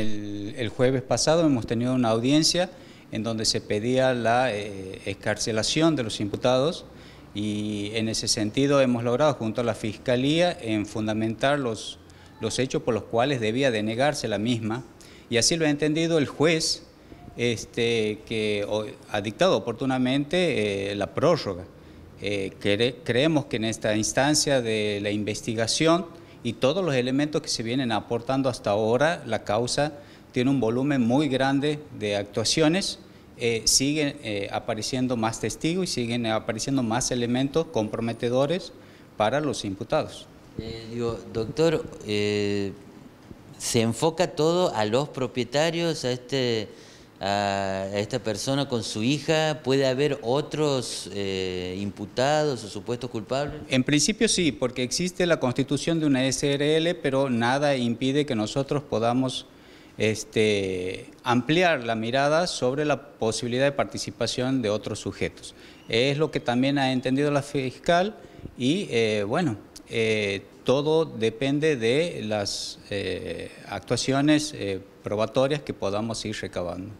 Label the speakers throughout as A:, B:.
A: El, jueves pasado hemos tenido una audiencia en donde se pedía la eh, escarcelación de los imputados y en ese sentido hemos logrado junto a la Fiscalía en fundamentar los, los hechos por los cuales debía denegarse la misma y así lo ha entendido el juez este, que ha dictado oportunamente eh, la prórroga. Eh, creemos que en esta instancia de la investigación y todos los elementos que se vienen aportando hasta ahora, la causa tiene un volumen muy grande de actuaciones, eh, siguen eh, apareciendo más testigos y siguen apareciendo más elementos comprometedores para los
B: imputados. Eh, doctor, se enfoca todo a los propietarios, a este a esta persona con su hija? ¿Puede haber otros eh, imputados o supuestos culpables? En principio sí, porque
A: existe la constitución de una SRL, pero nada impide que nosotros podamos este, ampliar la mirada sobre la posibilidad de participación de otros sujetos. Es lo que también ha entendido la fiscal y eh, bueno, eh, todo depende de las actuaciones
B: probatorias que podamos ir recabando.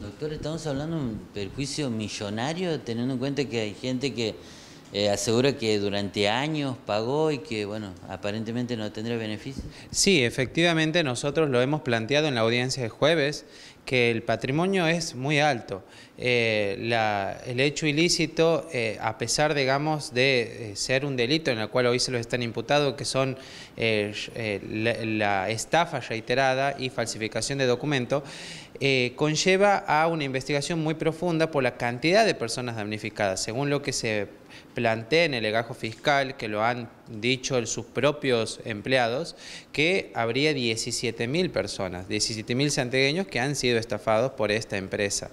B: Doctor, estamos hablando de un perjuicio millonario, teniendo en cuenta que hay gente que eh, asegura que durante años pagó y que, bueno, aparentemente no tendrá beneficio. Sí, efectivamente nosotros lo hemos planteado en la
C: audiencia de jueves que el patrimonio es muy alto. Eh, el hecho ilícito, eh, a pesar, digamos, de eh, ser un delito en el cual hoy se los están imputados, que son la, estafa reiterada y falsificación de documento, conlleva a una investigación muy profunda por la cantidad de personas damnificadas. Según lo que se plantea en el legajo fiscal, que lo han dicho sus propios empleados, que habría 17.000 personas, 17.000 santegueños que han sido estafados por esta empresa,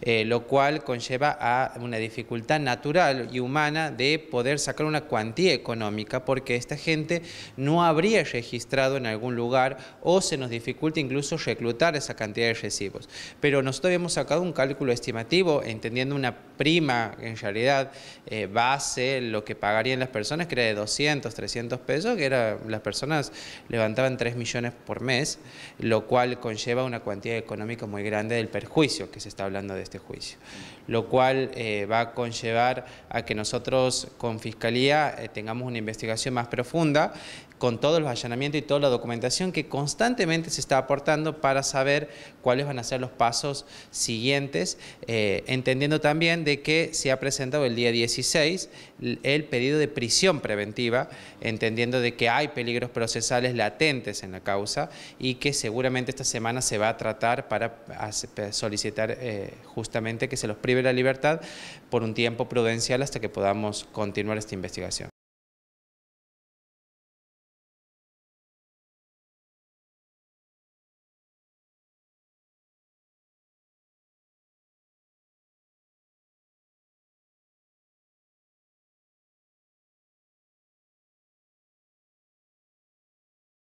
C: eh, lo cual conlleva a una dificultad natural y humana de poder sacar una cuantía económica porque esta gente no habría registrado en algún lugar o se nos dificulta incluso reclutar esa cantidad de recibos. Pero nosotros habíamos sacado un cálculo estimativo entendiendo una prima en realidad eh, base, lo que pagarían las personas, que era de 200, 300 pesos, que las personas levantaban 3 millones por mes, lo cual conlleva una cuantía económica muy grande del perjuicio que se está hablando de este juicio, lo cual eh, va a conllevar a que nosotros con Fiscalía eh, tengamos una investigación más profunda con todos los allanamientos y toda la documentación que constantemente se está aportando para saber cuáles van a ser los pasos siguientes, eh, entendiendo también de que se ha presentado el día 16 el pedido de prisión preventiva, entendiendo de que hay peligros procesales latentes en la causa y que seguramente esta semana se va a tratar para solicitar eh, justamente que se los prive la libertad
A: por un tiempo prudencial hasta que podamos continuar esta investigación.